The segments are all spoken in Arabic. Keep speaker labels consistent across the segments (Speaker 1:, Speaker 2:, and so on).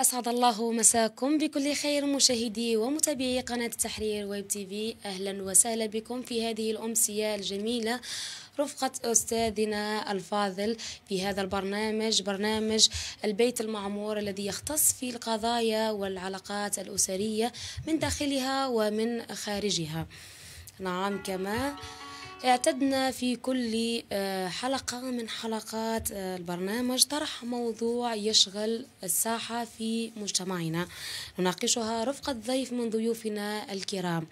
Speaker 1: أسعد الله مساكم بكل خير مشاهدي ومتابعي قناة التحرير ويب تي في أهلا وسهلا بكم في هذه الأمسية الجميلة رفقة أستاذنا الفاضل في هذا البرنامج برنامج البيت المعمور الذي يختص في القضايا والعلاقات الأسرية من داخلها ومن خارجها نعم كما اعتدنا في كل آه، حلقة من حلقات آه، البرنامج طرح موضوع يشغل الساحة في مجتمعنا نناقشها رفقة ضيف من ضيوفنا الكرام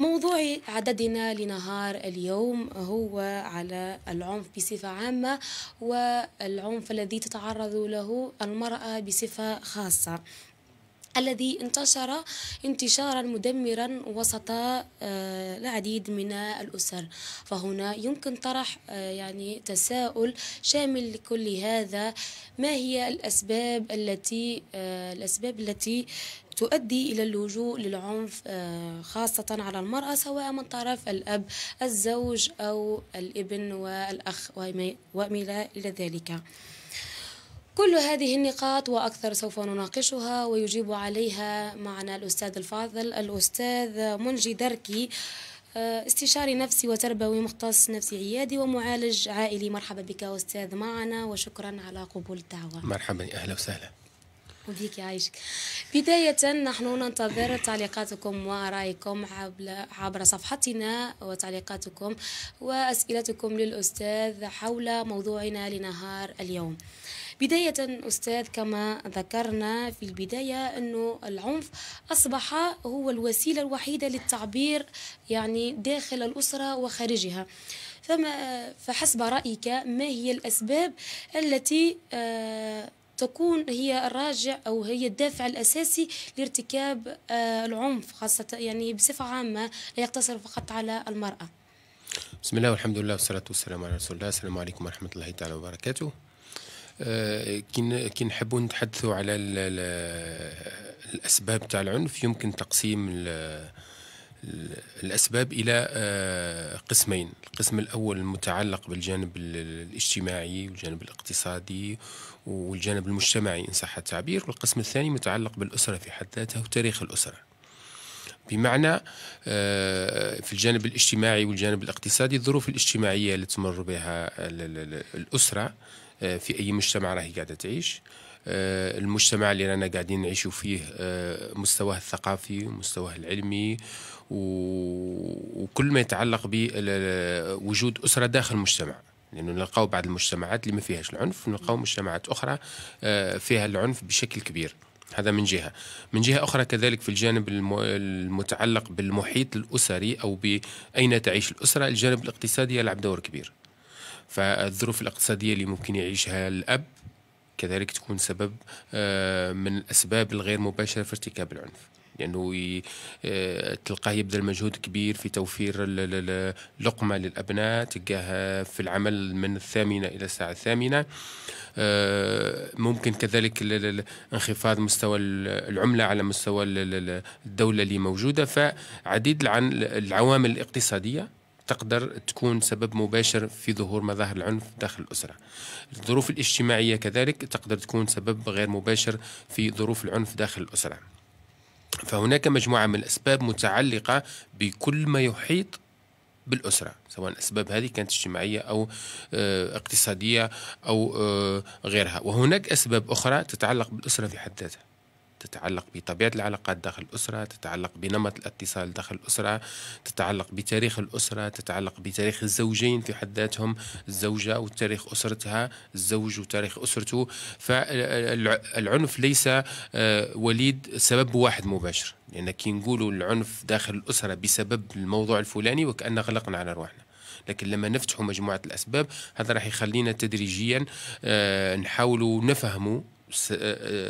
Speaker 1: موضوع عددنا لنهار اليوم هو على العنف بصفة عامة والعنف الذي تتعرض له المرأة بصفة خاصة الذي انتشر انتشارا مدمرا وسط آه، العديد من الأسر فهنا يمكن طرح آه، يعني تساؤل شامل لكل هذا ما هي الأسباب التي آه، الأسباب التي تؤدي إلى اللجوء للعنف خاصة على المرأة سواء من طرف الأب الزوج أو الابن والأخ وما إلى ذلك كل هذه النقاط وأكثر سوف نناقشها ويجيب عليها معنا الأستاذ الفاضل الأستاذ منجي دركي آه، استشاري نفسي وتربوي مختص نفسي عيادي ومعالج عائلي مرحبا بك أستاذ معنا وشكرا على قبول الدعوة
Speaker 2: مرحبا أهلا وسهلا
Speaker 1: وبيك يعيشك بداية نحن ننتظر تعليقاتكم ورأيكم عبر صفحتنا وتعليقاتكم وأسئلتكم للأستاذ حول موضوعنا لنهار اليوم بداية أستاذ كما ذكرنا في البداية أنه العنف أصبح هو الوسيلة الوحيدة للتعبير يعني داخل الأسرة وخارجها فما فحسب رأيك ما هي الأسباب التي آه، تكون هي الراجع أو هي الدافع الأساسي لارتكاب آه، العنف خاصة يعني بصفة عامة لا يقتصر فقط على المرأة
Speaker 2: بسم الله والحمد لله والصلاة والسلام على رسول الله السلام عليكم ورحمة الله تعالى وبركاته كي نحبوا نتحدثوا على الاسباب تاع العنف يمكن تقسيم ال الاسباب الى آه، قسمين القسم الاول المتعلق بالجانب الاجتماعي والجانب الاقتصادي والجانب المجتمعي ان صح التعبير والقسم الثاني متعلق بالاسره في حد ذاتها وتاريخ الاسره بمعنى آه، في الجانب الاجتماعي والجانب الاقتصادي الظروف الاجتماعيه اللي تمر بها الاسره آه، في اي مجتمع راهي قاعده تعيش آه، المجتمع اللي رانا قاعدين نعيشوا فيه آه، مستواه الثقافي مستواه العلمي وكل ما يتعلق بوجود اسره داخل المجتمع لانه نلقاو بعض المجتمعات اللي ما فيهاش العنف نلقاو مجتمعات اخرى فيها العنف بشكل كبير هذا من جهه من جهه اخرى كذلك في الجانب المتعلق بالمحيط الاسري او باين تعيش الاسره الجانب الاقتصادي يلعب دور كبير فالظروف الاقتصادية اللي ممكن يعيشها الأب كذلك تكون سبب آه، من الأسباب الغير مباشرة في ارتكاب العنف لأنه يعني آه، تلقاه يبذل مجهود كبير في توفير لقمة للأبناء تلقاه في العمل من الثامنة إلى الساعة الثامنة آه، ممكن كذلك انخفاض مستوى العملة على مستوى الدولة اللي موجودة فعديد العوامل الاقتصادية تقدر تكون سبب مباشر في ظهور مظاهر العنف داخل الأسرة الظروف الاجتماعية كذلك تقدر تكون سبب غير مباشر في ظروف العنف داخل الأسرة فهناك مجموعة من الأسباب متعلقة بكل ما يحيط بالأسرة سواء الأسباب هذه كانت اجتماعية أو آه، اقتصادية أو آه، غيرها وهناك أسباب أخرى تتعلق بالأسرة في حد ذاتها تتعلق بطبيعة العلاقات داخل الأسرة تتعلق بنمط الاتصال داخل الأسرة تتعلق بتاريخ الأسرة تتعلق بتاريخ الزوجين في حد ذاتهم الزوجة وتاريخ أسرتها الزوج وتاريخ أسرته فالعنف ليس آه، وليد سبب واحد مباشر لأن يعني كي نقولوا العنف داخل الأسرة بسبب الموضوع الفلاني وكأن غلقنا على رواحنا لكن لما نفتحوا مجموعة الأسباب هذا راح يخلينا تدريجيا آه، نحاولوا نفهموا آه،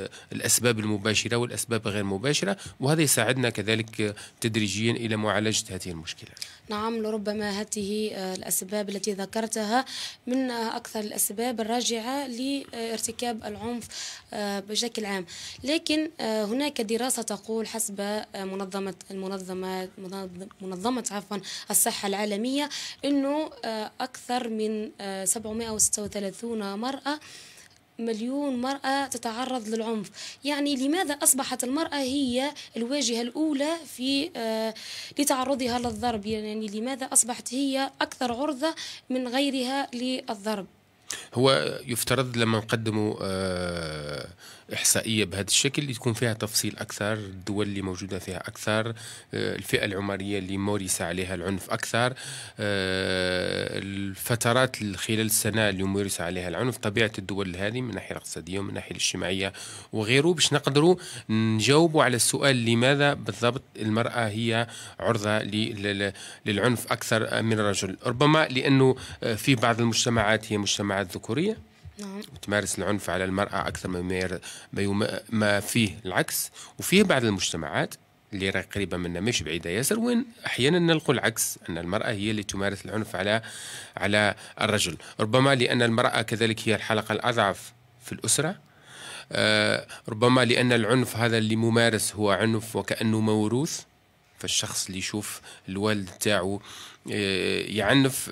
Speaker 2: آه، الأسباب المباشرة والأسباب غير مباشرة وهذا يساعدنا كذلك تدريجيا إلى معالجة هذه المشكلة
Speaker 1: نعم لربما هذه آه، الأسباب التي ذكرتها من أكثر الأسباب الراجعة لارتكاب العنف بشكل عام لكن هناك دراسة تقول حسب منظمة المنظمة منظمة عفوا الصحة العالمية أنه أكثر من 736 مرأة مليون مرأة تتعرض للعنف يعني لماذا أصبحت المرأة هي الواجهة الأولى في آه، لتعرضها للضرب يعني لماذا أصبحت هي أكثر عرضة من غيرها للضرب
Speaker 2: هو يفترض لما نقدموا آه، إحصائية بهذا الشكل اللي تكون فيها تفصيل أكثر الدول اللي موجودة فيها أكثر آه، الفئة العمرية اللي مورس عليها العنف أكثر آه، الفترات خلال السنة اللي مورس عليها العنف طبيعة الدول هذه من الناحية الاقتصادية ومن الناحية الاجتماعية وغيره باش نقدروا نجاوبوا على السؤال لماذا بالضبط المرأة هي عرضة للعنف أكثر من الرجل ربما لأنه آه، في بعض المجتمعات هي مجتمعات ذكورية نعم. وتمارس العنف على المرأة أكثر من ما, ما فيه العكس وفيه بعض المجتمعات اللي راهي قريبة منا مش بعيدة ياسر وين أحيانا نلقوا العكس أن المرأة هي اللي تمارس العنف على على الرجل ربما لأن المرأة كذلك هي الحلقة الأضعف في الأسرة آه ربما لأن العنف هذا اللي ممارس هو عنف وكأنه موروث الشخص اللي يشوف الوالد تاعو آه، يعنف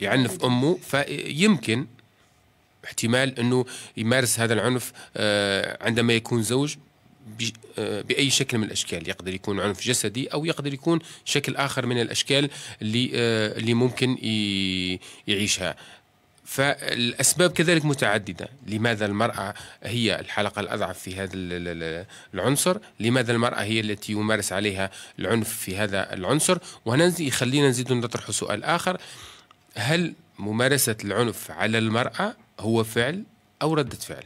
Speaker 2: يعنف امه فيمكن احتمال انه يمارس هذا العنف آه، عندما يكون زوج آه، باي شكل من الاشكال يقدر يكون عنف جسدي او يقدر يكون شكل اخر من الاشكال اللي اللي ممكن يعيشها فالأسباب كذلك متعددة لماذا المرأة هي الحلقة الأضعف في هذا العنصر لماذا المرأة هي التي يمارس عليها العنف في هذا العنصر وهنا يخلينا نزيد نطرح سؤال آخر هل ممارسة العنف على المرأة هو فعل أو ردة فعل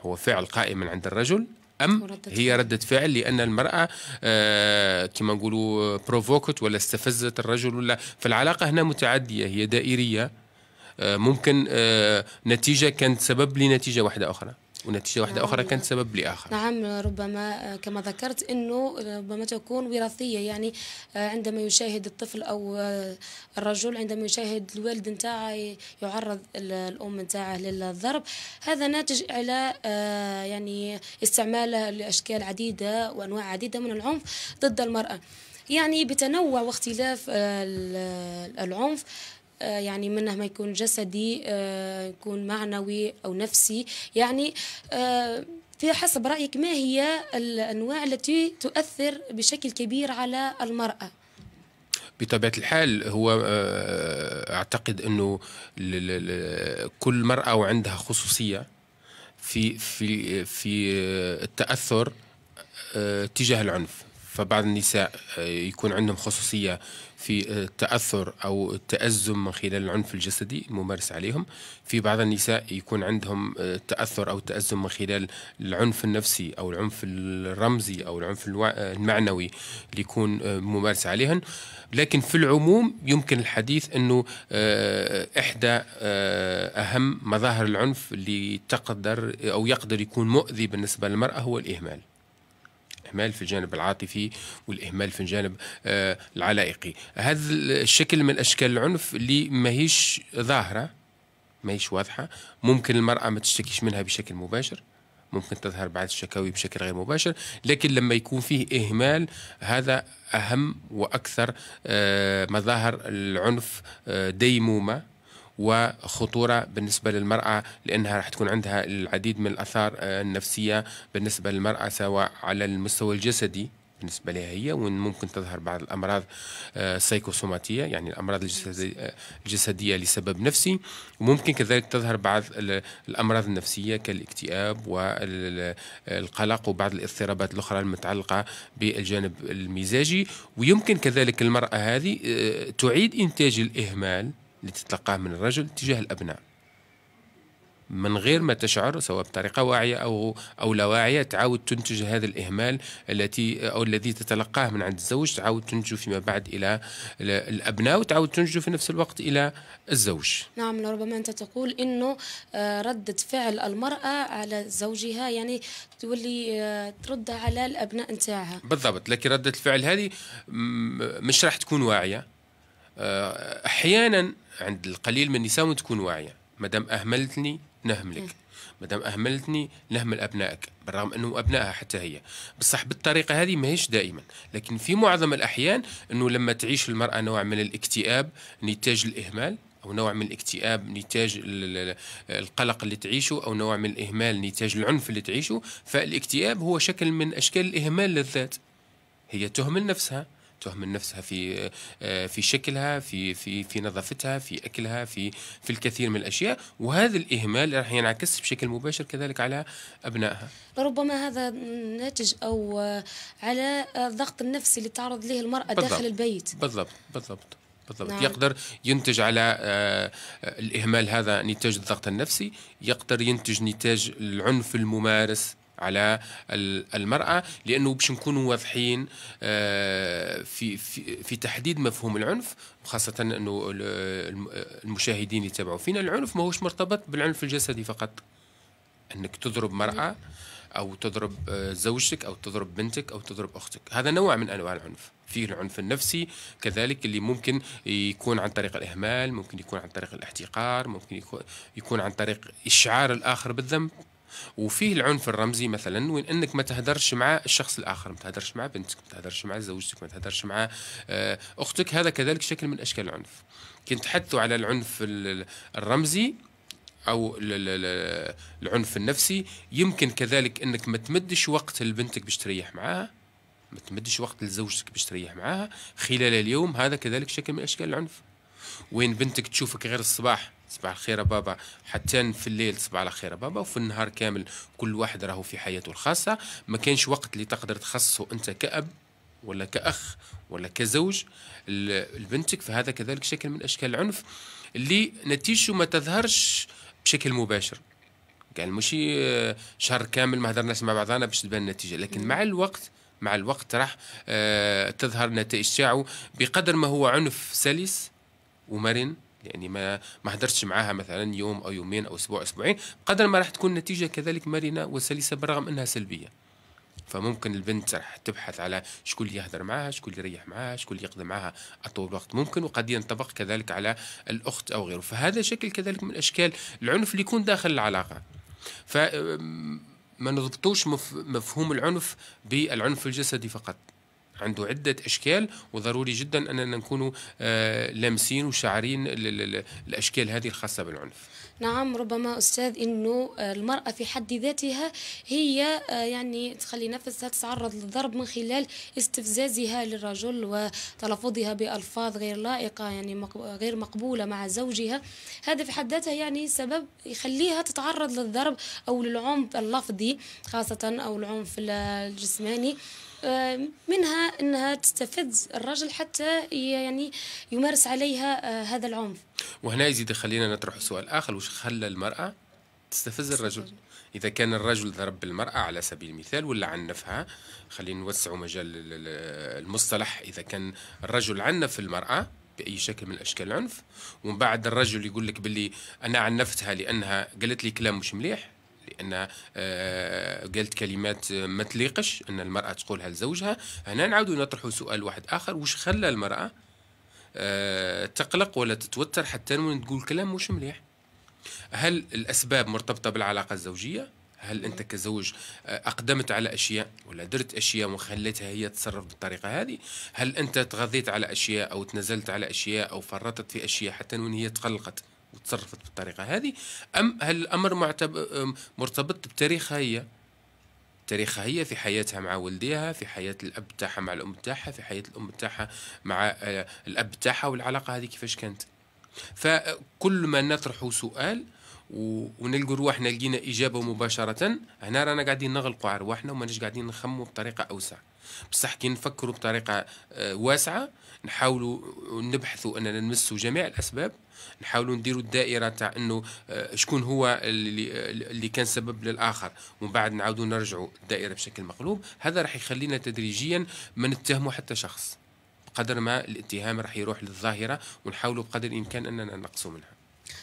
Speaker 2: هو فعل قائم عند الرجل ام هي رده فعل لان المراه آه، كما نقولوا بروفوكت ولا استفزت الرجل ولا فالعلاقه هنا متعديه هي دائريه آه، ممكن آه، نتيجه كانت سبب لنتيجه واحده اخرى ونتيجه واحده نعم. اخرى كانت سبب لاخر
Speaker 1: نعم ربما آه، كما ذكرت انه ربما تكون وراثيه يعني عندما يشاهد الطفل او الرجل عندما يشاهد الوالد نتاعه يعرض الام نتاعه للضرب هذا ناتج على يعني استعماله لاشكال عديده وانواع عديده من العنف ضد المراه يعني بتنوع واختلاف العنف آه، يعني منه ما يكون جسدي آه، يكون معنوي أو نفسي يعني آه، في حسب رأيك ما هي الأنواع التي تؤثر بشكل كبير على المرأة؟
Speaker 2: بطبيعه الحال هو اعتقد انه كل مراه وعندها خصوصيه في في في التاثر تجاه العنف فبعض النساء يكون عندهم خصوصيه في التأثر آه، أو التأزم من خلال العنف الجسدي الممارس عليهم في بعض النساء يكون عندهم آه، تأثر أو تأزم من خلال العنف النفسي أو العنف الرمزي أو العنف آه، المعنوي اللي يكون ممارس عليهن لكن في العموم يمكن الحديث أنه إحدى أهم مظاهر العنف اللي تقدر أو يقدر يكون مؤذي بالنسبة للمرأة هو الإهمال الإهمال في الجانب العاطفي والإهمال في الجانب آه، العلائقي هذا الشكل من أشكال العنف اللي ماهيش ظاهرة ماهيش واضحة ممكن المرأة ما تشتكيش منها بشكل مباشر ممكن تظهر بعض الشكاوي بشكل غير مباشر لكن لما يكون فيه إهمال هذا أهم وأكثر آه، مظاهر العنف آه، ديمومة وخطورة بالنسبة للمرأة لأنها راح تكون عندها العديد من الأثار آه، النفسية بالنسبة للمرأة سواء على المستوى الجسدي بالنسبة لها هي وإن ممكن تظهر بعض الأمراض السيكوسوماتية يعني الأمراض الجسدية آه، لسبب نفسي وممكن كذلك تظهر بعض الأمراض النفسية كالاكتئاب والقلق وبعض الاضطرابات الأخرى المتعلقة بالجانب المزاجي ويمكن كذلك المرأة هذه آه، تعيد إنتاج الإهمال اللي تتلقاه من الرجل تجاه الأبناء من غير ما تشعر سواء بطريقة واعية أو أو لا واعية تعاود تنتج هذا الإهمال التي أو الذي تتلقاه من عند الزوج تعاود تنتجه فيما بعد إلى الأبناء وتعاود تنتجه في نفس الوقت إلى الزوج
Speaker 1: نعم لربما أنت تقول إنه آه، ردة فعل المرأة على زوجها يعني تولي آه، ترد على الأبناء نتاعها
Speaker 2: بالضبط لكن ردة الفعل هذه مش راح تكون واعية آه، أحيانا عند القليل من النساء وتكون واعيه دام اهملتني نهملك إيه. دام اهملتني نهمل ابنائك بالرغم انه ابنائها حتى هي بصح بالطريقه هذه ماهيش دائما لكن في معظم الاحيان انه لما تعيش المراه نوع من الاكتئاب نتاج الاهمال او نوع من الاكتئاب نتاج القلق اللي تعيشه او نوع من الاهمال نتاج العنف اللي تعيشه فالاكتئاب هو شكل من اشكال الاهمال للذات هي تهمل نفسها تهمل نفسها في آه، في شكلها في في في نظافتها في اكلها في في الكثير من الاشياء وهذا الاهمال راح ينعكس بشكل مباشر كذلك على ابنائها
Speaker 1: ربما هذا ناتج او آه، على الضغط آه، النفسي اللي تعرض له المراه بالضبط. داخل البيت
Speaker 2: بالضبط بالضبط بالضبط نعم. يقدر ينتج على الإهمال هذا نتاج الضغط النفسي يقدر ينتج نتاج العنف الممارس على المرأة لأنه باش نكونوا واضحين آه، في, في, في تحديد مفهوم العنف وخاصة أنه المشاهدين اللي يتابعوا فينا العنف ماهوش مرتبط بالعنف الجسدي فقط أنك تضرب مرأة او تضرب آه، زوجتك او تضرب بنتك او تضرب اختك هذا نوع من انواع العنف فيه العنف النفسي كذلك اللي ممكن يكون عن طريق الاهمال ممكن يكون عن طريق الاحتقار ممكن يكون عن طريق اشعار الاخر بالذنب وفيه العنف الرمزي مثلا وين انك ما تهدرش مع الشخص الاخر ما تهدرش مع بنتك ما تهدرش مع زوجتك ما تهدرش مع آه، اختك هذا كذلك شكل من اشكال العنف كنت تحدثوا على العنف الرمزي او العنف النفسي يمكن كذلك انك ما تمدش وقت لبنتك باش تريح معاها ما تمدش وقت لزوجتك باش تريح معاها خلال اليوم هذا كذلك شكل من اشكال العنف وين بنتك تشوفك غير الصباح صباح الخير بابا حتى في الليل صباح الخير بابا وفي النهار كامل كل واحد راهو في حياته الخاصة ما كانش وقت اللي تقدر تخصصه أنت كأب ولا كأخ ولا كزوج لبنتك فهذا كذلك شكل من أشكال العنف اللي نتيجته ما تظهرش بشكل مباشر قال مشي آه، شهر كامل ما هدرناش مع بعضنا باش تبان النتيجة لكن مع الوقت مع الوقت راح آه، تظهر نتائج تاعو بقدر ما هو عنف سلس ومرن يعني ما ما حضرتش معاها مثلا يوم او يومين او اسبوع اسبوعين قدر ما راح تكون النتيجه كذلك مرنه وسلسه بالرغم انها سلبيه فممكن البنت راح تبحث على شكون اللي يهدر معاها شكون اللي يريح معاها شكون اللي يقضي معاها اطول وقت ممكن وقد ينطبق كذلك على الاخت او غيره فهذا شكل كذلك من اشكال العنف اللي يكون داخل العلاقه ف ما نضبطوش مفهوم العنف بالعنف الجسدي فقط عنده عدة أشكال وضروري جدا أننا نكون آه، لامسين وشاعرين الأشكال هذه الخاصة بالعنف
Speaker 1: نعم ربما أستاذ أنه آه، المرأة في حد ذاتها هي آه، يعني تخلي نفسها تتعرض للضرب من خلال استفزازها للرجل وتلفظها بألفاظ غير لائقة يعني غير مقبولة مع زوجها هذا في حد ذاته يعني سبب يخليها تتعرض للضرب أو للعنف اللفظي خاصة أو العنف الجسماني آه، منها انها تستفز الرجل حتى يعني يمارس عليها آه، هذا العنف
Speaker 2: وهنا يزيد خلينا نطرح سؤال اخر وش خلى المراه تستفز الرجل اذا كان الرجل ضرب بالمراه على سبيل المثال ولا عنفها خلينا نوسعوا مجال المصطلح اذا كان الرجل عنف المراه باي شكل من اشكال العنف ومن بعد الرجل يقول لك باللي انا عنفتها لانها قالت لي كلام مش مليح لان آه، قالت كلمات ما تليقش ان المراه تقولها لزوجها هنا نعاودوا نطرحوا سؤال واحد اخر واش خلى المراه آه، تقلق ولا تتوتر حتى من تقول كلام مش مليح هل الاسباب مرتبطه بالعلاقه الزوجيه هل انت كزوج آه، اقدمت على اشياء ولا درت اشياء وخليتها هي تتصرف بالطريقه هذه هل انت تغذيت على اشياء او تنزلت على اشياء او فرطت في اشياء حتى وان هي تقلقت وتصرفت بالطريقة هذه أم هل الأمر مرتبط بتاريخها هي تاريخها هي في حياتها مع والديها في حياة الأب تاعها مع الأم تاعها في حياة الأم تاعها مع آه، الأب تاعها والعلاقة هذه كيفاش كانت فكل ما نطرح سؤال ونلقوا رواحنا لقينا إجابة مباشرة هنا رانا قاعدين نغلقوا على رواحنا وماناش قاعدين نخموا بطريقة أوسع بصح كي نفكروا بطريقة آه، واسعة نحاولوا نبحثوا اننا نمسوا جميع الاسباب نحاولوا نديروا الدائره تاع انه آه، شكون هو اللي, اللي كان سبب للاخر ومن بعد نعاودوا نرجعوا الدائره بشكل مقلوب هذا راح يخلينا تدريجيا ما نتهموا حتى شخص بقدر ما الاتهام راح يروح للظاهره ونحاولوا بقدر الامكان اننا نقصوا منها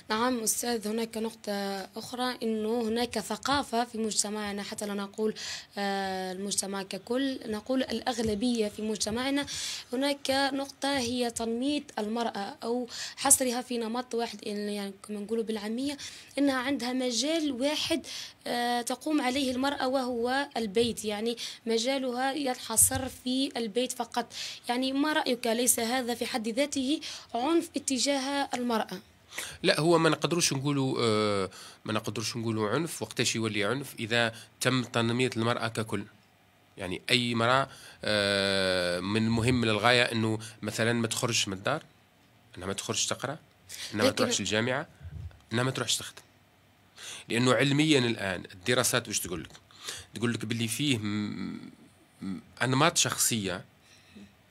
Speaker 1: نعم أستاذ هناك نقطة أخرى أنه هناك ثقافة في مجتمعنا حتى لا نقول آه، المجتمع ككل نقول الأغلبية في مجتمعنا هناك نقطة هي تنميط المرأة أو حصرها في نمط واحد يعني كما نقولوا بالعامية أنها عندها مجال واحد آه، تقوم عليه المرأة وهو البيت يعني مجالها ينحصر في البيت فقط يعني ما رأيك ليس هذا في حد ذاته عنف اتجاه المرأة
Speaker 2: لا هو ما نقدروش نقولوا آه، ما نقدروش نقولوا عنف وقتاش يولي عنف اذا تم تنميه المراه ككل يعني اي مراه آه، من المهم للغايه انه مثلا ما تخرجش من الدار انها ما تخرجش تقرا انها ما تروحش الجامعه انها ما تروحش تخدم لانه علميا الان الدراسات واش تقول لك تقول لك باللي فيه انماط شخصيه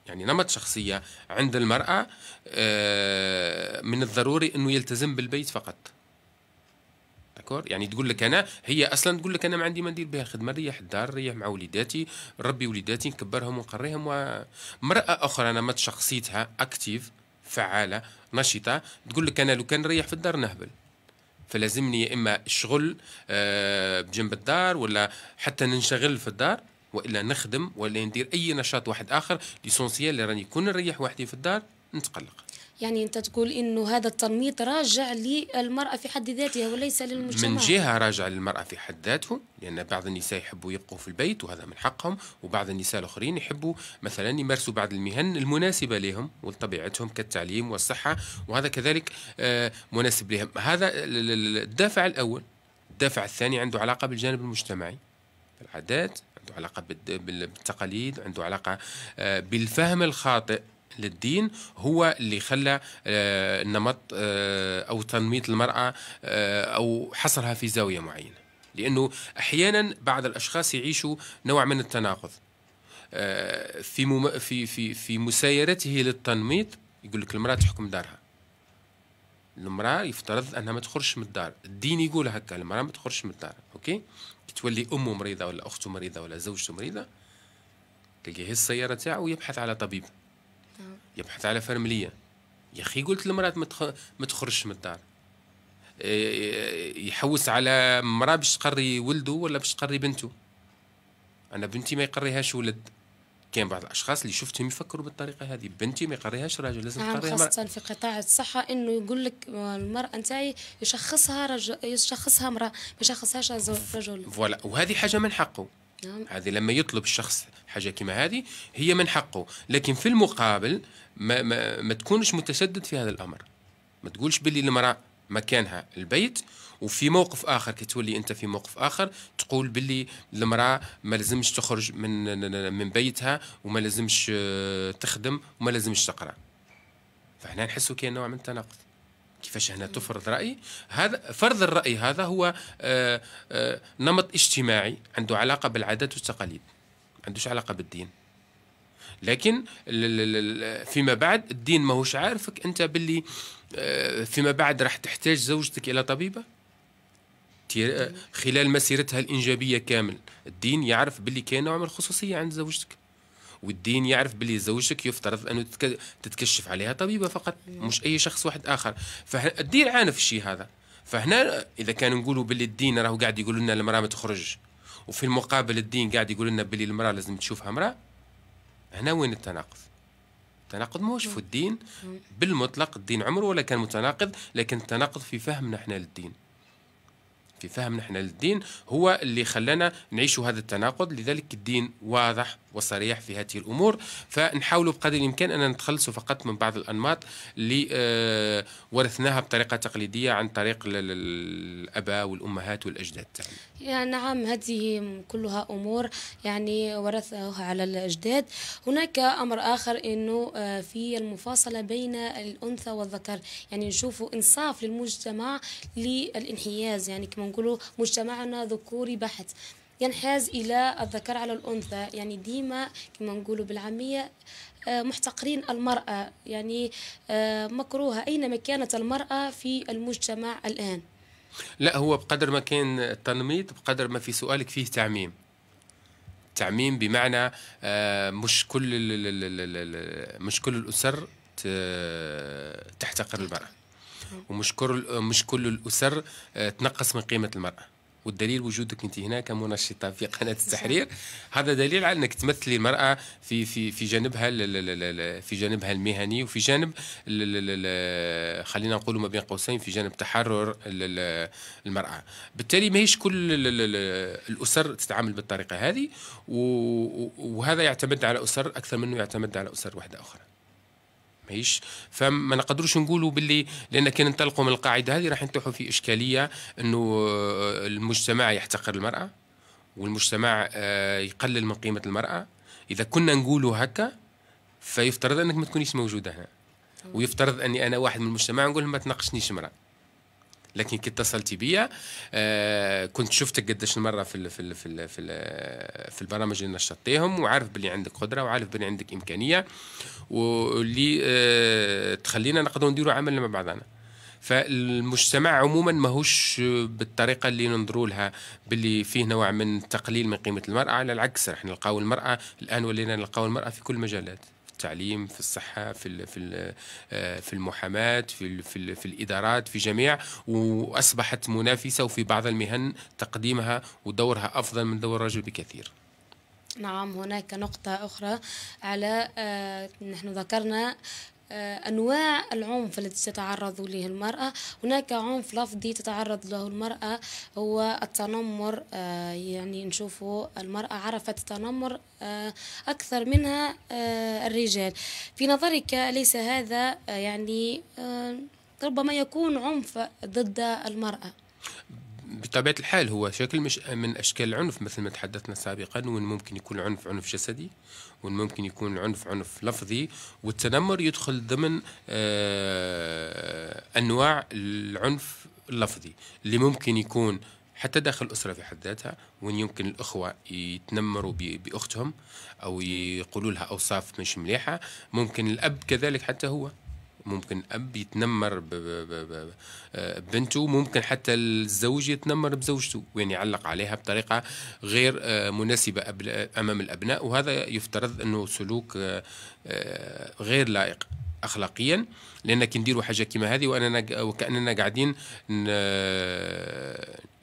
Speaker 2: يعني نمط شخصية عند المرأة آه، من الضروري أنه يلتزم بالبيت فقط داكور يعني تقول لك انا هي اصلا تقول لك انا ما عندي ما ندير بها الخدمه نريح الدار نريح مع وليداتي نربي وليداتي نكبرهم ونقريهم ومراه اخرى نمط شخصيتها اكتيف فعاله نشطه تقول لك انا لو كان نريح في الدار نهبل فلازمني يا اما الشغل آه، بجنب الدار ولا حتى ننشغل في الدار والا نخدم ولا ندير اي نشاط واحد اخر ليسونسيال راني كون نريح وحدي في الدار نتقلق
Speaker 1: يعني انت تقول انه هذا التنميط راجع للمراه في حد ذاتها وليس للمجتمع من جهه
Speaker 2: راجع للمراه في حد ذاته لان بعض النساء يحبوا يبقوا في البيت وهذا من حقهم وبعض النساء الاخرين يحبوا مثلا يمارسوا بعض المهن المناسبه لهم ولطبيعتهم كالتعليم والصحه وهذا كذلك آه، مناسب لهم هذا الدافع الاول الدافع الثاني عنده علاقه بالجانب المجتمعي العادات عنده علاقة بالتقاليد عنده علاقة آه، بالفهم الخاطئ للدين هو اللي خلى آه، نمط آه، أو تنميط المرأة أو حصرها في زاوية معينة لأنه أحيانا بعض الأشخاص يعيشوا نوع من التناقض في في في في مسايرته للتنميط يقول لك المرأة تحكم دارها المراه يفترض انها ما تخرجش من الدار الدين يقول هكا المراه ما تخرجش من الدار اوكي كي تولي امه مريضه ولا اخته مريضه ولا زوجته مريضه تلقى هي السياره تاعو يبحث على طبيب نعم. يبحث على فرمليه يا اخي قلت للمراه ما تخرجش من الدار آه، آه، يحوس على مراه باش تقري ولده ولا باش تقري بنته انا بنتي ما يقريهاش ولد كاين بعض الاشخاص اللي شفتهم يفكروا بالطريقه هذه بنتي ما يقريهاش راجل لازم تقريها نعم، خاصه
Speaker 1: في قطاع الصحه انه يقول لك المراه نتاعي يشخصها رجل يشخصها امراه ما يشخصهاش رجل
Speaker 2: فوالا وهذه حاجه من حقه نعم. هذه لما يطلب الشخص حاجه كما هذه هي من حقه لكن في المقابل ما, ما, ما تكونش متشدد في هذا الامر ما تقولش باللي المراه مكانها البيت وفي موقف اخر كي تولي انت في موقف اخر تقول باللي المراه ما لازمش تخرج من من بيتها وما لازمش آه، تخدم وما لازمش تقرا فهنا نحسوا كاين نوع من التناقض كيفاش هنا تفرض راي هذا فرض الراي هذا هو آه، آه، نمط اجتماعي عنده علاقه بالعادات والتقاليد ما عندوش علاقه بالدين لكن فيما بعد الدين ماهوش عارفك انت باللي فيما بعد راح تحتاج زوجتك الى طبيبه آه، خلال مسيرتها الإنجابية كامل الدين يعرف باللي كاين نوع من الخصوصية عند زوجتك والدين يعرف باللي زوجتك يفترض أنه تتكشف عليها طبيبة فقط مش أي شخص واحد آخر فالدين عانى في الشيء هذا فهنا إذا كان نقولوا باللي الدين راهو قاعد يقول لنا المرأة ما تخرج وفي المقابل الدين قاعد يقول لنا باللي المرأة لازم تشوفها مرأة هنا وين التناقض التناقض موش في الدين بالمطلق الدين عمره ولا كان متناقض لكن التناقض في فهمنا احنا للدين في فهم نحن للدين هو اللي خلانا نعيش هذا التناقض لذلك الدين واضح وصريح في هذه الأمور فنحاول بقدر الإمكان أن نتخلص فقط من بعض الأنماط اللي آه، ورثناها بطريقة تقليدية عن طريق الأباء والأمهات والأجداد
Speaker 1: يعني نعم هذه كلها أمور يعني ورثها على الأجداد هناك أمر آخر أنه آه، في المفاصلة بين الأنثى والذكر يعني نشوفوا إنصاف للمجتمع للانحياز يعني كما نقولوا مجتمعنا ذكوري بحت ينحاز الى الذكر على الانثى يعني ديما كما نقولوا بالعاميه آه، محتقرين المراه يعني آه، مكروهه اينما كانت المراه في المجتمع الان
Speaker 2: لا هو بقدر ما كان تنميط بقدر ما في سؤالك فيه تعميم تعميم بمعنى آه، مش كل مش كل الاسر تحتقر المراه ومش كل مش كل الاسر آه، تنقص من قيمه المراه والدليل وجودك انت هنا كمنشطه في قناه التحرير هذا دليل على انك تمثلي المراه في في في جانبها في جانبها المهني وفي جانب خلينا نقول ما بين قوسين في جانب تحرر المراه بالتالي ماهيش كل الاسر تتعامل بالطريقه هذه وهذا يعتمد على اسر اكثر منه يعتمد على اسر واحده اخرى ماهيش فما نقدروش نقولوا باللي لان كان ننطلقوا من القاعده هذه راح نتوحوا في اشكاليه انه آه، المجتمع يحتقر المراه والمجتمع آه، يقلل من قيمه المراه اذا كنا نقولوا هكا فيفترض انك ما تكونيش موجوده هنا ويفترض اني انا واحد من المجتمع نقول ما تناقشنيش امراه لكن كي اتصلتي بيا آه كنت شفتك قداش المره في الـ في الـ في الـ في, الـ في البرامج اللي نشطتيهم وعارف باللي عندك قدره وعارف باللي عندك امكانيه واللي آه تخلينا نقدروا نديروا عمل مع بعضنا فالمجتمع عموما ماهوش بالطريقه اللي ننظروا لها باللي فيه نوع من تقليل من قيمه المراه على العكس راح نلقاو المراه الان ولينا نلقاو المراه في كل المجالات التعليم في الصحه في في آه، في المحاماه في في, في الادارات في جميع واصبحت منافسه وفي بعض المهن تقديمها ودورها افضل من دور الرجل بكثير
Speaker 1: نعم هناك نقطة أخرى على آه، نحن ذكرنا آه، أنواع العنف التي تتعرض له المرأة هناك عنف لفظي تتعرض له المرأة هو التنمر آه، يعني نشوفه المرأة عرفت التنمر آه، أكثر منها الرجال في نظرك ليس هذا يعني ربما يكون عنف ضد المرأة
Speaker 2: بطبيعة الحال هو شكل مش من أشكال العنف مثل ما تحدثنا سابقا وإن ممكن يكون عنف عنف جسدي وإن ممكن يكون عنف عنف لفظي والتنمر يدخل ضمن آه، أنواع العنف اللفظي اللي ممكن يكون حتى داخل الأسرة في حد ذاتها وين يمكن الأخوة يتنمروا بأختهم أو يقولوا لها أوصاف مش مليحة ممكن الأب كذلك حتى هو ممكن اب يتنمر ببنته ممكن حتى الزوج يتنمر بزوجته وين يعلق عليها بطريقه غير آه، مناسبه امام الابناء وهذا يفترض انه سلوك آه، آه، غير لائق اخلاقيا لانك نديروا حاجه كيما هذه واننا وكاننا قاعدين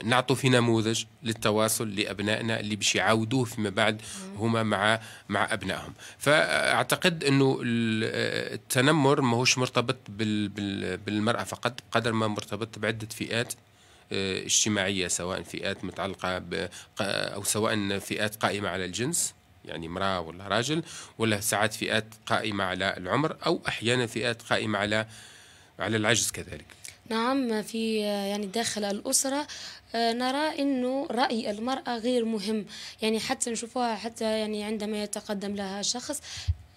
Speaker 2: نعطوا في نموذج للتواصل لابنائنا اللي باش يعاودوه فيما بعد هما مع مع ابنائهم فاعتقد انه التنمر ماهوش مرتبط بالمراه فقط قدر ما مرتبط بعده فئات آه، اجتماعيه سواء فئات متعلقه او سواء فئات قائمه على الجنس يعني امرأة ولا راجل ولا ساعات فئات قائمة على العمر أو أحيانا فئات قائمة على على العجز كذلك
Speaker 1: نعم في يعني داخل الأسرة آه، نرى انه راي المراه غير مهم يعني حتى نشوفوها حتى يعني عندما يتقدم لها شخص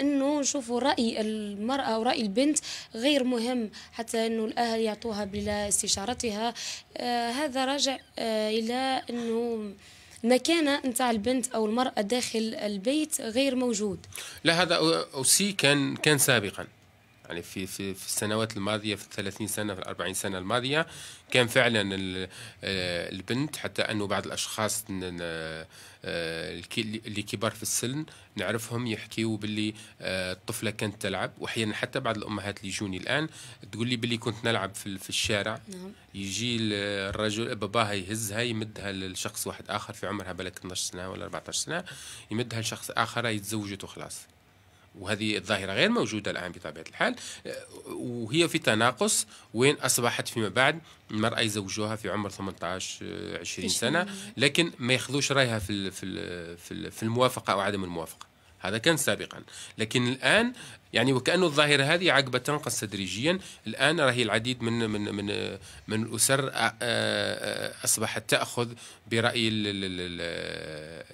Speaker 1: انه نشوفوا راي المراه او راي البنت غير مهم حتى انه الاهل يعطوها بلا استشارتها آه هذا راجع آه الى انه مكانة نتاع البنت أو المرأة داخل البيت غير موجود
Speaker 2: لا هذا أوسي كان كان سابقا يعني في في في السنوات الماضيه في 30 سنه في 40 سنه الماضيه كان فعلا آه، البنت حتى انه بعض الاشخاص آه، اللي كبار في السن نعرفهم يحكيوا باللي آه، الطفله كانت تلعب واحيانا حتى بعض الامهات اللي يجوني الان تقول لي باللي كنت نلعب في, الشارع نعم. يجي الرجل باباها يهزها يمدها لشخص واحد اخر في عمرها بلك 12 سنه ولا 14 سنه يمدها لشخص اخر يتزوجت وخلاص وهذه الظاهرة غير موجودة الآن بطبيعة الحال وهي في تناقص وين أصبحت فيما بعد المرأة يزوجوها في عمر 18 20 سنة لكن ما ياخذوش رأيها في في في الموافقة أو عدم الموافقة هذا كان سابقا لكن الآن يعني وكأنه الظاهرة هذه عقبة تنقص تدريجيا الآن راهي العديد من من من من الأسر أصبحت تأخذ برأي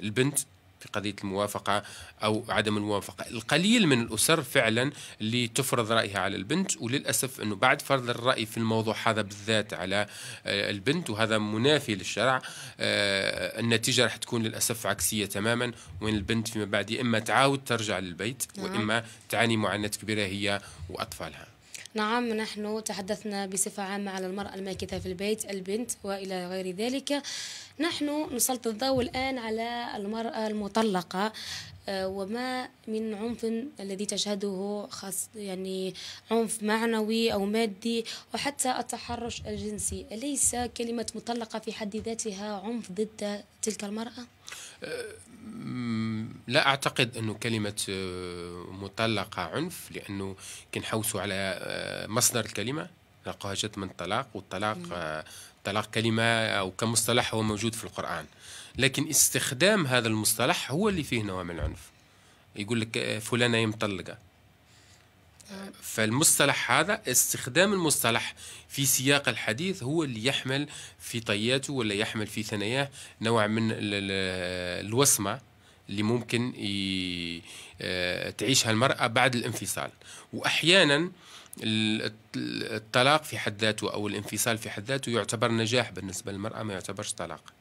Speaker 2: البنت في قضيه الموافقه او عدم الموافقه القليل من الاسر فعلا اللي تفرض رايها على البنت وللاسف انه بعد فرض الراي في الموضوع هذا بالذات على آه، البنت وهذا منافي للشرع آه، النتيجه راح تكون للاسف عكسيه تماما وين البنت فيما بعد اما تعاود ترجع للبيت واما نعم. تعاني معاناه كبيره هي واطفالها
Speaker 1: نعم نحن تحدثنا بصفة عامة على المرأة الماكثة في البيت البنت وإلى غير ذلك نحن نسلط الضوء الآن على المرأة المطلقة آه، وما من عنف الذي تشهده خاص يعني عنف معنوي أو مادي وحتى التحرش الجنسي أليس كلمة مطلقة في حد ذاتها عنف ضد تلك المرأة؟
Speaker 2: لا اعتقد انه كلمه أه، مطلقه عنف لانه كنحوسوا على أه، مصدر الكلمه لقاها جت من الطلاق والطلاق أه، طلاق كلمه او كمصطلح هو موجود في القران لكن استخدام هذا المصطلح هو اللي فيه نوع من العنف يقول لك فلانه هي مطلقه فالمصطلح هذا استخدام المصطلح في سياق الحديث هو اللي يحمل في طياته ولا يحمل في ثناياه نوع من الوصمة اللي ممكن آه، تعيشها المرأة بعد الانفصال وأحيانا الطلاق في حد ذاته أو الانفصال في حد ذاته يعتبر نجاح بالنسبة للمرأة ما يعتبرش طلاق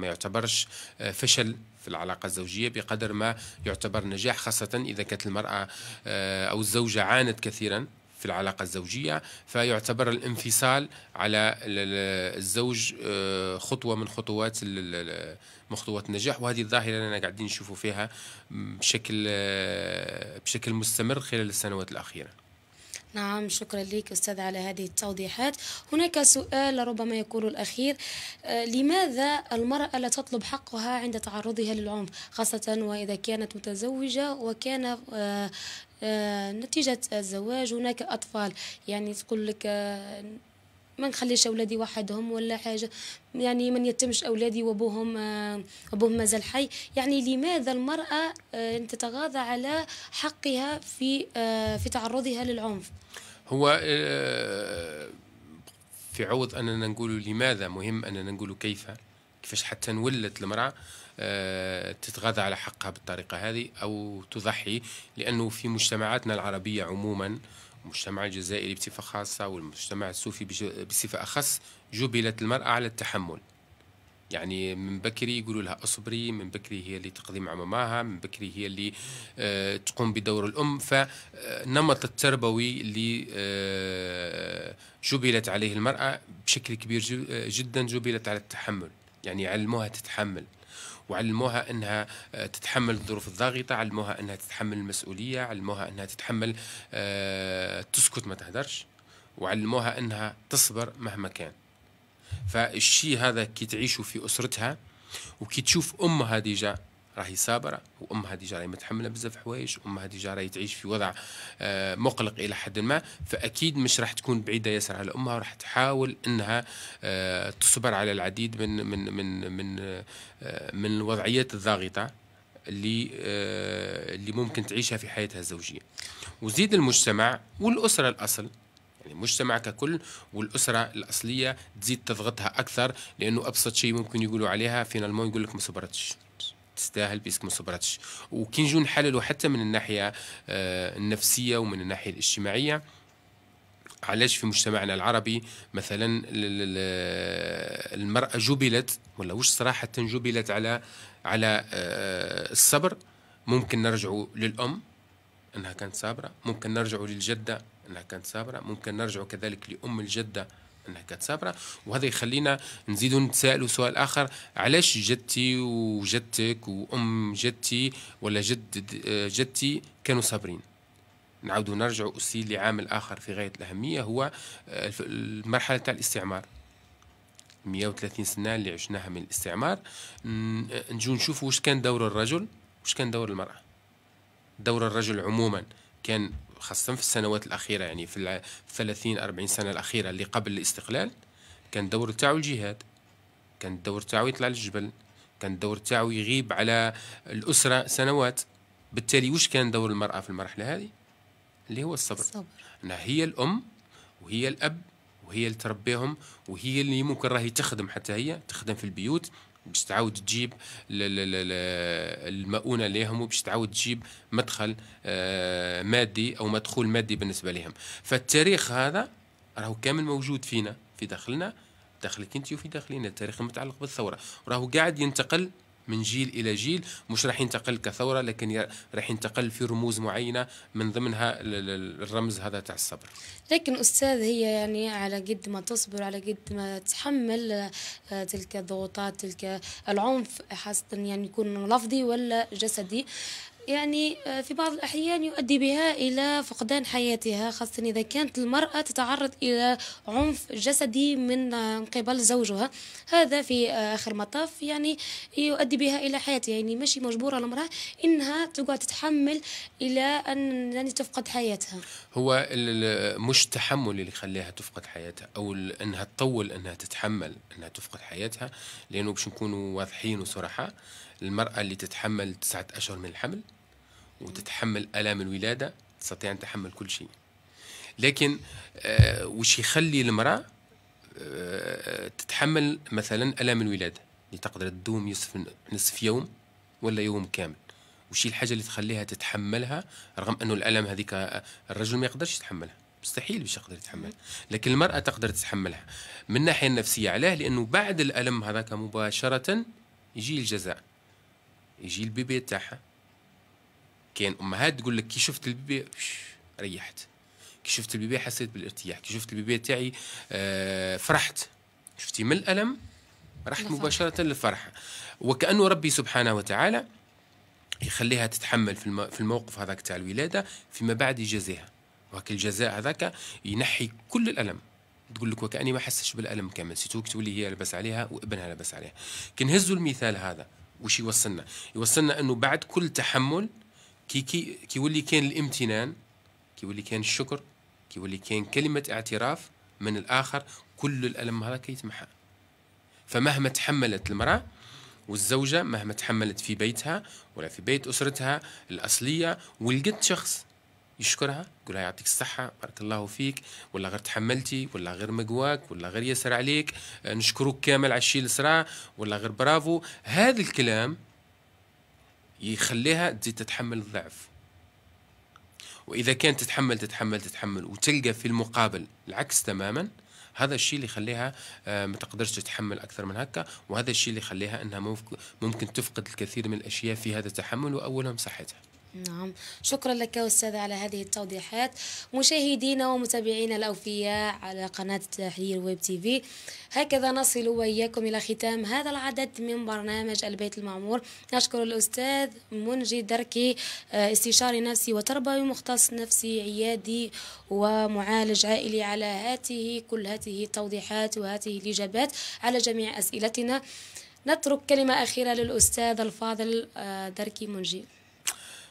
Speaker 2: ما يعتبرش آه، فشل في العلاقة الزوجية بقدر ما يعتبر نجاح خاصة إذا كانت المرأة آه، أو الزوجة عانت كثيرا في العلاقة الزوجية فيعتبر الانفصال على الزوج آه، خطوة من خطوات خطوات النجاح وهذه الظاهرة اللي أنا قاعدين نشوفوا فيها بشكل بشكل مستمر خلال السنوات الأخيرة
Speaker 1: نعم شكرا لك أستاذ على هذه التوضيحات هناك سؤال ربما يكون الأخير آه، لماذا المرأة لا تطلب حقها عند تعرضها للعنف خاصة وإذا كانت متزوجة وكان آه، آه، نتيجة الزواج هناك أطفال يعني تقول لك ما نخليش اولادي وحدهم ولا حاجه يعني من يتمش اولادي وابوهم آه، ابوهم مازال حي يعني لماذا المراه آه، تتغاضى على حقها في آه، في تعرضها للعنف
Speaker 2: هو في عوض اننا نقول لماذا مهم اننا نقول كيف كيفاش حتى نولت المراه تتغاضى على حقها بالطريقه هذه او تضحي لانه في مجتمعاتنا العربيه عموما المجتمع الجزائري بصفة خاصة والمجتمع السوفي بصفة أخص جبلت المرأة على التحمل يعني من بكري يقولوا لها اصبري من بكري هي اللي تقضي مع ماماها من بكري هي اللي آه تقوم بدور الام فنمط آه، التربوي اللي آه جبلت عليه المراه بشكل كبير آه، جدا جبلت على التحمل يعني علموها تتحمل وعلموها انها آه، تتحمل الظروف الضاغطه علموها انها تتحمل المسؤوليه علموها انها تتحمل آه، تسكت ما تهدرش وعلموها انها تصبر مهما كان فالشي هذا كي تعيشه في اسرتها وكي تشوف امها ديجا راهي صابره وامها ديجا راهي متحمله بزاف حوايج وامها ديجا راهي تعيش في وضع آه، مقلق الى حد ما فاكيد مش راح تكون بعيده ياسر على امها وراح تحاول انها آه، تصبر على العديد من من من من آه، من الوضعيات الضاغطه اللي اللي ممكن تعيشها في حياتها الزوجيه وزيد المجتمع والاسره الاصل يعني المجتمع ككل والاسره الاصليه تزيد تضغطها اكثر لانه ابسط شيء ممكن يقولوا عليها فينا المون يقول لك ما صبرتش تستاهل بيسك ما صبرتش وكي نجو نحللوا حتى من الناحيه آه، النفسيه ومن الناحيه الاجتماعيه علاش في مجتمعنا العربي مثلا المرأة جبلت ولا وش صراحة جبلت على على آه، الصبر ممكن نرجعوا للأم أنها كانت صابرة ممكن نرجعوا للجدة أنها كانت صابرة ممكن نرجعوا كذلك لأم الجدة انها كانت سابره وهذا يخلينا نزيدوا نتسائلوا سؤال اخر علاش جدتي وجدتك وام جدتي ولا جد آه، جدتي كانوا صابرين نعاودوا نرجعوا أسي لعامل آخر في غاية الأهمية هو آه، المرحلة تاع الاستعمار 130 سنة اللي عشناها من الاستعمار آه، نجو نشوف واش كان دور الرجل واش كان دور المرأة دور الرجل عموما كان خاصة في السنوات الأخيرة يعني في 30 40 سنة الأخيرة اللي قبل الاستقلال كان الدور تاعو الجهاد كان الدور تاعو يطلع للجبل كان الدور تاعو يغيب على الأسرة سنوات بالتالي وش كان دور المرأة في المرحلة هذه اللي هو الصبر, الصبر. أنا هي الأم وهي الأب وهي اللي تربيهم وهي اللي ممكن راهي تخدم حتى هي تخدم في البيوت باش تعاود تجيب المؤونه ليهم وباش تعاود تجيب مدخل آه، مادي او مدخول مادي بالنسبه لهم فالتاريخ هذا راهو كامل موجود فينا في داخلنا داخلك انت وفي داخلنا التاريخ المتعلق بالثوره راهو قاعد ينتقل من جيل إلى جيل مش راح ينتقل كثورة لكن راح ينتقل في رموز معينة من ضمنها الرمز هذا تاع الصبر
Speaker 1: لكن أستاذ هي يعني على قد ما تصبر على قد ما تحمل آه، تلك الضغوطات تلك العنف خاصة يعني يكون لفظي ولا جسدي يعني آه، في بعض الأحيان يؤدي بها إلى فقدان حياتها خاصة إذا كانت المرأة تتعرض إلى عنف جسدي من آه، قبل زوجها هذا في آه، آخر مطاف يعني يؤدي بها إلى حياتها يعني ماشي مجبورة المرأة إنها تقعد تتحمل إلى أن يعني تفقد حياتها
Speaker 2: هو مش تحمل اللي خلاها تفقد حياتها أو أنها تطول أنها تتحمل أنها تفقد حياتها لأنه باش نكونوا واضحين وصراحة المرأة اللي تتحمل تسعة أشهر من الحمل وتتحمل ألام الولادة تستطيع أن تحمل كل شيء لكن آه وش يخلي المرأة آه تتحمل مثلا ألام الولادة اللي تقدر تدوم نصف نصف يوم ولا يوم كامل وش الحاجة اللي تخليها تتحملها رغم أنه الألم هذيك آه، الرجل ما يقدرش يتحملها مستحيل باش يقدر يتحملها لكن المرأة تقدر تتحملها من الناحية النفسية علاه لأنه بعد الألم هذاك مباشرة يجي الجزاء يجي البيبي تاعها كان امهات تقول لك كي شفت البيبي ريحت كي شفت البيبي حسيت بالارتياح كي شفت البيبي تاعي آه فرحت شفتي من الالم رحت مباشره للفرحه وكانه ربي سبحانه وتعالى يخليها تتحمل في, في الموقف هذاك تاع الولاده فيما بعد يجازيها وهاك الجزاء هذاك ينحي كل الالم تقول لك وكاني ما حسش بالالم كامل سيتوك تولي هي لبس عليها وابنها لبس عليها كي نهزوا المثال هذا وش يوصلنا يوصلنا انه بعد كل تحمل كي كي كيولي كان الامتنان كيولي كان الشكر كيولي كان كلمه اعتراف من الاخر كل الالم هذا كيتمحى فمهما تحملت المراه والزوجه مهما تحملت في بيتها ولا في بيت اسرتها الاصليه ولقت شخص يشكرها يقول لها يعطيك الصحة بارك الله فيك ولا غير تحملتي ولا غير مقواك ولا غير يسر عليك آه، نشكرك كامل على الشيء اللي صرا ولا غير برافو هذا الكلام يخليها تزيد تتحمل الضعف وإذا كانت تتحمل تتحمل تتحمل وتلقى في المقابل العكس تماما هذا الشيء اللي يخليها آه، ما تقدرش تتحمل اكثر من هكا وهذا الشيء اللي يخليها انها ممكن تفقد الكثير من الاشياء في هذا التحمل واولهم صحتها
Speaker 1: نعم شكرا لك أستاذة على هذه التوضيحات مشاهدينا ومتابعينا الأوفياء على قناة تحرير ويب تي في هكذا نصل وإياكم إلى ختام هذا العدد من برنامج البيت المعمور نشكر الأستاذ منجي دركي آه، استشاري نفسي وتربوي مختص نفسي عيادي ومعالج عائلي على هاته كل هذه التوضيحات وهذه الإجابات على جميع أسئلتنا نترك كلمة أخيرة للأستاذ الفاضل آه، دركي منجي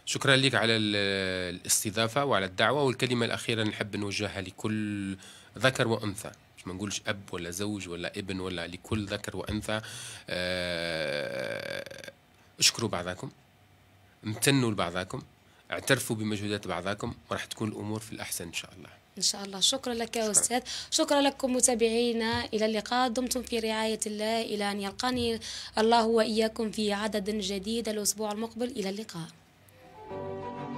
Speaker 2: شكرا لك على الاستضافة وعلى الدعوة والكلمة الأخيرة نحب نوجهها لكل ذكر وأنثى مش ما نقولش أب ولا زوج ولا ابن ولا لكل ذكر وأنثى آه، اشكروا بعضكم امتنوا لبعضكم اعترفوا بمجهودات بعضكم وراح تكون الأمور في الأحسن إن شاء الله
Speaker 1: ان شاء الله شكرا لك يا شكرا. استاذ شكرا لكم متابعينا الى اللقاء دمتم في رعايه الله الى ان يلقاني الله واياكم في عدد جديد الاسبوع المقبل الى اللقاء あ